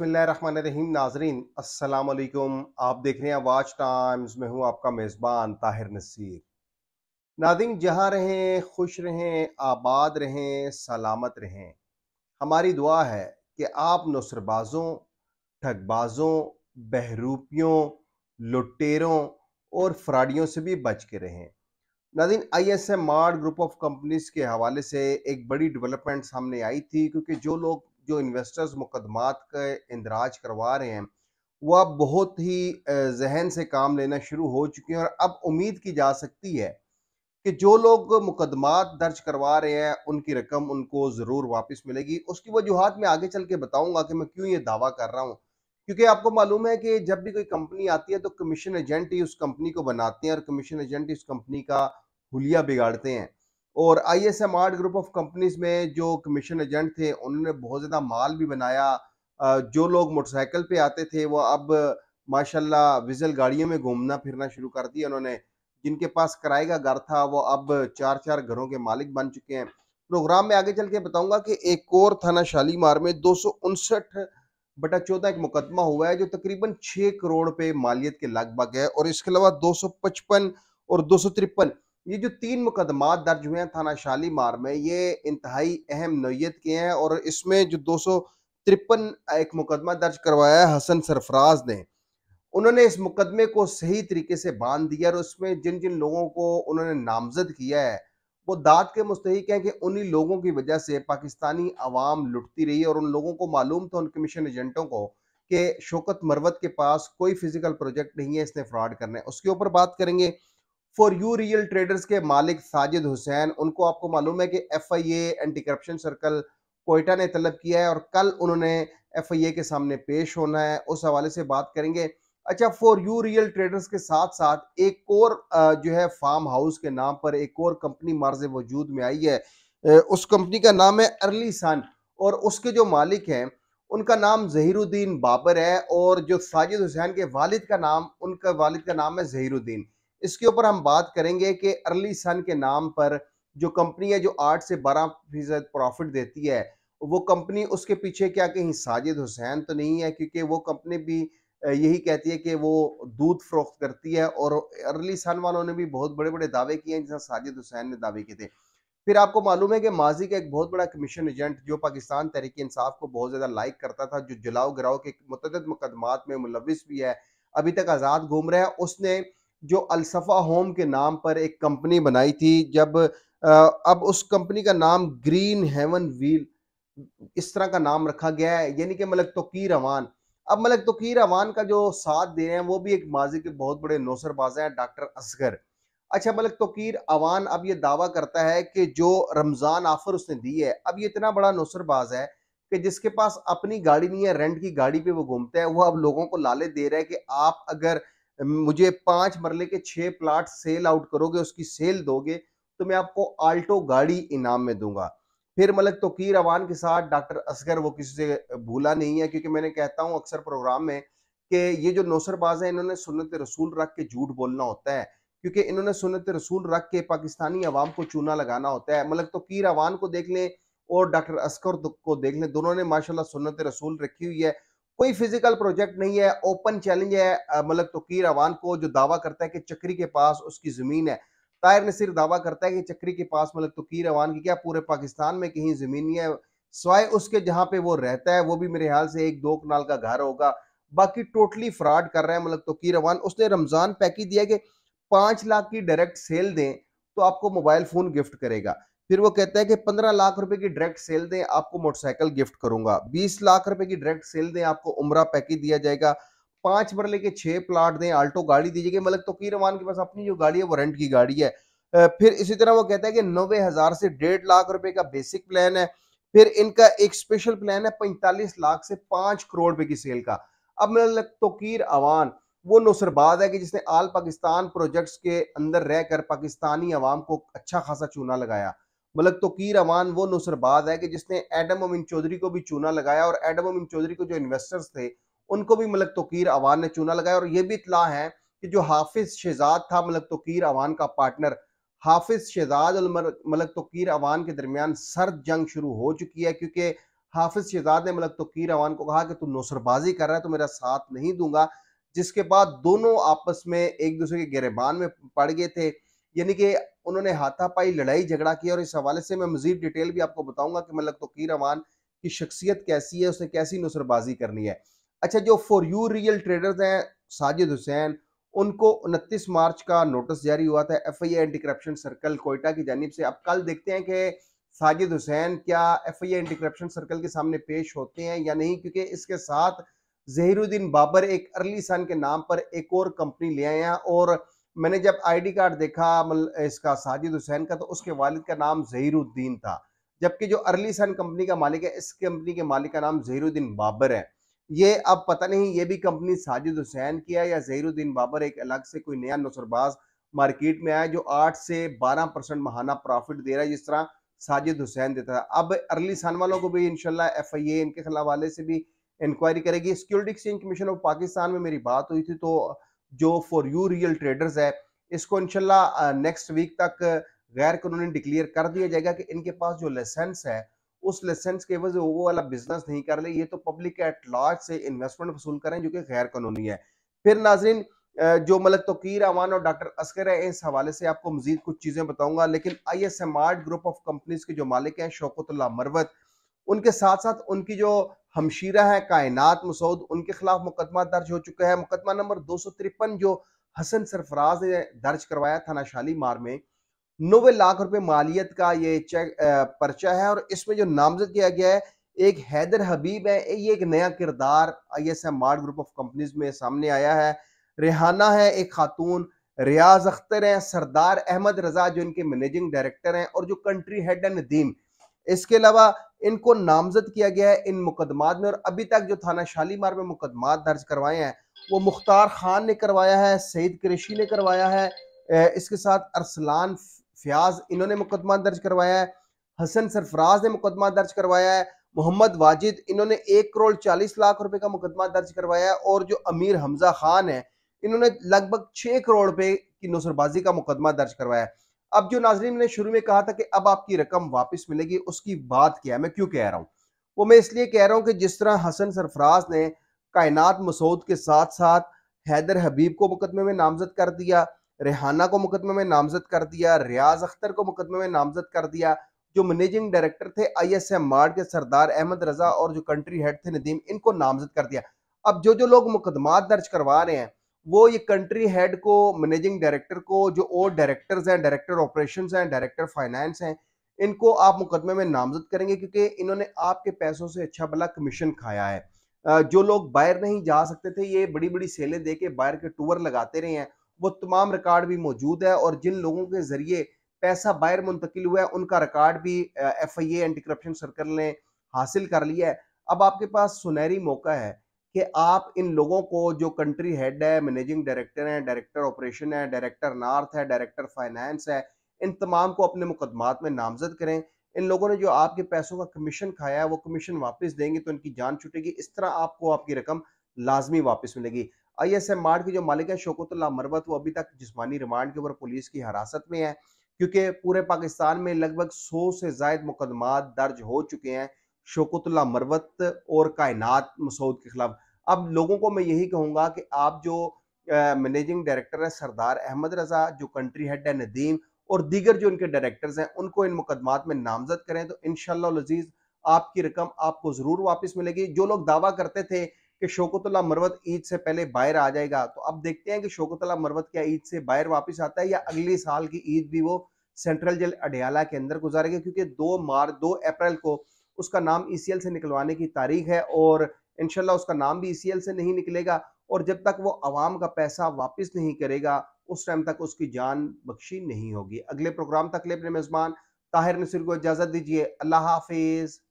रहीम नाजरीन असलकुम आप देख रहे हैं वाच टाइम्स में हूँ आपका मेज़बान ताहिर नसीर नादिन जहाँ रहें खुश रहें आबाद रहें सलामत रहें हमारी दुआ है कि आप नसरबाजों ठगबाज़ों बहरूपियों लुटेरों और फ्राडियों से भी बच के रहें नादिन I S M R group of companies के हवाले से एक बड़ी डेवलपमेंट सामने आई थी क्योंकि जो लोग जो इन्वेस्टर्स मुकदमात का इंदराज करवा रहे हैं वो अब बहुत ही जहन से काम लेना शुरू हो चुके हैं और अब उम्मीद की जा सकती है कि जो लोग मुकदमात दर्ज करवा रहे हैं उनकी रकम उनको ज़रूर वापस मिलेगी उसकी वजूहत मैं आगे चल के बताऊंगा कि मैं क्यों ये दावा कर रहा हूँ क्योंकि आपको मालूम है कि जब भी कोई कंपनी आती है तो कमीशन एजेंट ही उस कंपनी को बनाते हैं और कमीशन एजेंट ही उस कंपनी का हुलिया बिगाड़ते हैं और I S M art group of companies में जो कमीशन एजेंट थे उन्होंने बहुत ज़्यादा माल भी बनाया जो लोग मोटरसाइकिल पे आते थे वो अब माशाल्लाह विजल गाड़ियों में घूमना फिरना शुरू कर दिया उन्होंने जिनके पास किराए का घर था वो अब चार चार घरों के मालिक बन चुके हैं प्रोग्राम में आगे चल के बताऊंगा कि एक और थाना शालीमार में दो सौ उनसठ बटा चौदह एक मुकदमा हुआ है जो तकरीबन छः करोड़ पे मालियत के लगभग है और इसके अलावा दो सौ पचपन और दो सौ तिरपन ये जो तीन मुकदमात दर्ज हुए हैं थाना शालीमार में ये इंतहाई अहम नोयत के हैं और इसमें जो दो सौ तिरपन एक मुकदमा दर्ज करवाया है हसन सरफराज ने उन्होंने इस मुकदमे को सही तरीके से बांध दिया और उसमें जिन जिन लोगों को उन्होंने नामजद किया है वो दाद के मुस्तक हैं कि उन्हीं लोगों की वजह से पाकिस्तानी आवाम लुटती रही और उन लोगों को मालूम था उन कमीशन एजेंटों को कि शोकत मरवत के पास कोई फिजिकल प्रोजेक्ट नहीं है इसने फ्रॉड करना है उसके ऊपर बात करेंगे फॉर यू रियल ट्रेडर्स के मालिक साजिद हुसैन उनको आपको मालूम है कि F I A anti corruption circle Quetta ने तलब किया है और कल उन्होंने एफ आई ए के सामने पेश होना है उस हवाले से बात करेंगे अच्छा फॉर यू रियल ट्रेडर्स के साथ साथ एक और जो है फार्म हाउस के नाम पर एक और कंपनी मार्ज वजूद में आई है उस कंपनी का नाम है अर्ली सन और उसके जो मालिक हैं उनका नाम जहीरुद्दीन बाबर है और जो साजिद हुसैन के वालिद का नाम उनका वालिद का नाम है जहीरुद्दीन इसके ऊपर हम बात करेंगे कि अर्ली सन के नाम पर जो कंपनी है जो आठ से बारह फीसद प्रॉफिट देती है वो कंपनी उसके पीछे क्या कहीं साजिद हुसैन तो नहीं है क्योंकि वो कंपनी भी यही कहती है कि वो दूध फरोख्त करती है और अर्ली सन वालों ने भी बहुत बड़े बड़े दावे किए हैं जिसमें साजिद हुसैन ने दावे किए थे फिर आपको मालूम है कि माजी का एक बहुत बड़ा कमीशन एजेंट जो पाकिस्तान तहरीक इंसाफ को बहुत ज़्यादा लाइक करता था जो जलाओ गिराओ के मतदद मुकदमात में मुलविस भी है अभी तक आज़ाद घूम रहा है उसने जो अलसफ़ा होम के नाम पर एक कंपनी बनाई थी जब अब उस कंपनी का नाम ग्रीन हेवन व्हील इस तरह का नाम रखा गया है यानी कि मलक तोकीर अवान अब मलक तोकीर अवान का जो साथ दे रहे हैं वो भी एक माजी के बहुत बड़े नौसरबाजा हैं डॉक्टर असगर अच्छा मलक तोकीर अवान अब ये दावा करता है कि जो रमज़ान ऑफर उसने दी है अब ये इतना बड़ा नौसरबाज है कि जिसके पास अपनी गाड़ी नहीं है रेंट की गाड़ी पे वो घूमता है वो अब लोगों को लाले दे रहा है कि आप अगर मुझे पांच मरले के छह प्लाट सेल आउट करोगे उसकी सेल दोगे तो मैं आपको आल्टो गाड़ी इनाम में दूंगा फिर मलक तोकीर अवान के साथ डॉक्टर असगर वो किसी से भूला नहीं है क्योंकि मैंने कहता हूँ अक्सर प्रोग्राम में कि ये जो नौसरबाज है इन्होंने सुनत रसूल रख के झूठ बोलना होता है क्योंकि इन्होंने सुनत रसूल रख के पाकिस्तानी अवाम को चूना लगाना होता है मलक तोकीर अवान को देख लें और डॉक्टर असगर को देख लें दोनों ने माशाला सुनत रसूल रखी हुई है कोई फिजिकल प्रोजेक्ट नहीं है ओपन चैलेंज है मतलब तोकीर अवान को जो दावा करता है कि चक्री के पास उसकी ज़मीन है तायर नसीर दावा करता है कि चक्री के पास मतलब तोकीर अवान की क्या पूरे पाकिस्तान में कहीं ज़मीन नहीं है सवाए उसके जहाँ पे वो रहता है वो भी मेरे ख्याल से एक दो कनाल का घर होगा बाकी टोटली फ्रॉड कर रहे हैं मतलब तोकीर अवान उसने रमज़ान पैकेज दिया कि पांच लाख की डायरेक्ट सेल दें तो आपको मोबाइल फ़ोन गिफ्ट करेगा फिर वो कहता है कि पंद्रह लाख रुपए की डायरेक्ट सेल दें आपको मोटरसाइकिल गिफ्ट करूंगा बीस लाख रुपए की डायरेक्ट सेल दें आपको उमरा पैकेज दिया जाएगा पांच मरले के छह प्लाट दें आल्टो गाड़ी दीजिएगा मतलब तो की रवान के पास अपनी जो गाड़ी है वो रेंट की गाड़ी है फिर इसी तरह वो कहता है कि नब्बे हजार से डेढ़ लाख रुपए का बेसिक प्लान है फिर इनका एक स्पेशल प्लान है पैंतालीस लाख से पांच करोड़ रुपए की सेल का अब मेरा मतलब तोकीर अवान वो नुसरबाज है कि जिसने आल पाकिस्तान प्रोजेक्ट्स के अंदर रहकर पाकिस्तानी अवाम को अच्छा खासा चूना लगाया मलक मतलब तोकीर अमान वो नुसरबाज है कि जिसने एडम अमिन चौधरी को भी चूना लगाया और एडम अमिन चौधरी को जो इन्वेस्टर्स थे उनको भी मलक मतलब तोकीर अवान ने चूना लगाया और ये भी इतला है कि जो हाफिज शहजाद था मलक मतलब तोकीर अवान का पार्टनर हाफिज शहजाद और मलक तोकीर अवान के दरमियान सर्द जंग शुरू हो चुकी है क्योंकि हाफिज शहजाद ने मलक तोकीर अवान को कहा कि तुम नौसरबाजी कर रहा है तो मेरा साथ नहीं दूंगा जिसके बाद दोनों आपस में एक दूसरे के गिरबान में पड़ गए थे यानी कि उन्होंने हाथापाई लड़ाई झगड़ा किया और इस हवाले से मैं मजीद डिटेल भी आपको बताऊंगा कि मतलब तोकीर अमान की शख्सियत कैसी है उसने कैसी नुसरबाजी करनी है अच्छा जो फॉर यू रियल ट्रेडर्स हैं साजिद हुसैन उनको उनतीस मार्च का नोटिस जारी हुआ था F I anti corruption circle Quetta की जानब से अब कल देखते हैं कि साजिद हुसैन क्या F I anti corruption circle के सामने पेश होते हैं या नहीं क्योंकि इसके साथ जहरुद्दीन बाबर एक अर्ली सन के नाम पर एक और कंपनी ले आए हैं और मैंने जब आईडी कार्ड देखा मतलब इसका साजिद हुसैन का तो उसके वालिद का नाम जहीरुद्दीन था जबकि जो अर्ली सन कंपनी का मालिक है इस कंपनी के मालिक का नाम जहीरुद्दीन बाबर है ये अब पता नहीं ये भी कंपनी साजिद हुसैन की है या जहीरुद्दीन बाबर एक अलग से कोई नया नसरबाज मार्केट में आया जो आठ से बारह परसेंट महाना प्रॉफिट दे रहा है जिस तरह साजिद हुसैन देता था अब अर्ली सन वालों को भी इनशाला एफ आई ए इनके खिलाफ वाले से भी इंक्वायरी करेगी security exchange commission of Pakistan में मेरी बात हुई थी तो जो फॉर यू रियल ट्रेडर्स है इसको इनशाला नेक्स्ट वीक तक गैर कानूनी डिक्लेयर कर दिया जाएगा कि इनके पास जो लाइसेंस है उस लाइसेंस के वजह वो वाला बिजनेस नहीं कर ले ये तो पब्लिक एट लार्ज से इन्वेस्टमेंट वसूल करें जो कि गैर कानूनी है फिर नाजरीन जो मलक तोकीर अवान और डॉक्टर असकर है इस हवाले से आपको मजीद कुछ चीज़ें बताऊंगा लेकिन I S M art group of companies के जो मालिक हैं शौकतुल्ला मरवत उनके साथ साथ उनकी जो हमशीरा है कायनात मसूद उनके खिलाफ मुकदमा दर्ज हो चुका है मुकदमा नंबर दो सौ तिरपन जो हसन सरफराज ने दर्ज करवाया थाना शालीमार में नबे लाख रुपए मालियत का ये चेक पर्चा है और इसमें जो नामजद किया गया है एक हैदर हबीब है ये एक नया किरदार I S M mart group of companies में सामने आया है रेहाना है एक खातून रियाज अख्तर है सरदार अहमद रजा जो इनके मैनेजिंग डायरेक्टर हैं और जो कंट्री हेड है नदीम इसके अलावा इनको नामजद किया गया है इन मुकदमात में और अभी तक जो थाना शालीमार में मुकदमात दर्ज करवाए हैं वो मुख्तार खान ने करवाया है सईद कृषि ने करवाया है इसके साथ अरसलान फयाज इन्होंने मुकदमा दर्ज करवाया है हसन सरफराज ने मुकदमा दर्ज करवाया है मोहम्मद वाजिद इन्होंने एक करोड़ चालीस लाख रुपए का मुकदमा दर्ज करवाया है और जो अमीर हमजा खान है इन्होंने लगभग छः करोड़ रुपए की नौसरबाजी का मुकदमा दर्ज करवाया है अब जो नाजरीन ने शुरू में कहा था कि अब आपकी रकम वापस मिलेगी उसकी बात क्या है मैं क्यों कह रहा हूँ वो मैं इसलिए कह रहा हूँ कि जिस तरह हसन सरफराज ने कायनात मसूद के साथ साथ हैदर हबीब को मुकदमे में नामजद कर दिया रेहाना को मुकदमे में नामजद कर दिया रियाज अख्तर को मुकदमे में नामजद कर दिया जो मैनेजिंग डायरेक्टर थे आई एस एम मार्ड के सरदार अहमद रजा और जो कंट्री हेड थे नदीम इनको नामजद कर दिया अब जो जो लोग मुकदमा दर्ज करवा रहे हैं वो ये कंट्री हेड को मैनेजिंग डायरेक्टर को जो और डायरेक्टर्स हैं डायरेक्टर ऑपरेशन हैं डायरेक्टर फाइनेंस हैं इनको आप मुकदमे में नामजद करेंगे क्योंकि इन्होंने आपके पैसों से अच्छा भला कमीशन खाया है जो लोग बाहर नहीं जा सकते थे ये बड़ी बड़ी सेलें दे के बाहर के टूर लगाते रहे हैं वो तमाम रिकॉर्ड भी मौजूद है और जिन लोगों के ज़रिए पैसा बाहर मुंतकिल हुआ है उनका रिकॉर्ड भी F I A anti corruption circle ने हासिल कर लिया है अब आपके पास सुनहरी मौका है कि आप इन लोगों को जो कंट्री हेड है मैनेजिंग डायरेक्टर हैं डायरेक्टर ऑपरेशन है डायरेक्टर नार्थ है डायरेक्टर फाइनेंस है इन तमाम को अपने मुकदमात में नामजद करें इन लोगों ने जो आपके पैसों का कमीशन खाया है वो कमीशन वापस देंगे तो इनकी जान छुटेगी इस तरह आपको आपकी रकम लाजमी वापस मिलेगी आई एस एम मार्ड के जो मालिक है शोकतुल्ला मरवत वो अभी तक जिसमानी रिमांड के ऊपर पुलिस की हिरासत में है क्योंकि पूरे पाकिस्तान में लगभग सौ से जायद मुकदमा दर्ज हो चुके हैं शोकतुल्ला मरवत और कायनात मसूद के ख़िलाफ़ अब लोगों को मैं यही कहूँगा कि आप जो मैनेजिंग डायरेक्टर है सरदार अहमद रज़ा जो कंट्री हेड है नदीम और दीगर जो इनके डायरेक्टर्स हैं उनको इन मुकदमात में नामजद करें तो इन शजीज़ आपकी रकम आपको ज़रूर वापस मिलेगी जो लोग दावा करते थे कि शोकतुल्ला मरवत ईद से पहले बाहर आ जाएगा तो अब देखते हैं कि शोकतुल्ला मरवत क्या ईद से बाहर वापस आता है या अगले साल की ईद भी वो सेंट्रल जेल अडयाला के अंदर गुजारेगा क्योंकि दो मार्च दो अप्रैल को उसका नाम ई e से निकलवाने की तारीख है और इनशाला उसका नाम भी ई e से नहीं निकलेगा और जब तक वो आवाम का पैसा वापस नहीं करेगा उस टाइम तक उसकी जान बख्शी नहीं होगी अगले प्रोग्राम तक ले अपने मेज़बान ताहिर नसीर को इजाज़त दीजिए अल्लाह हाफिज़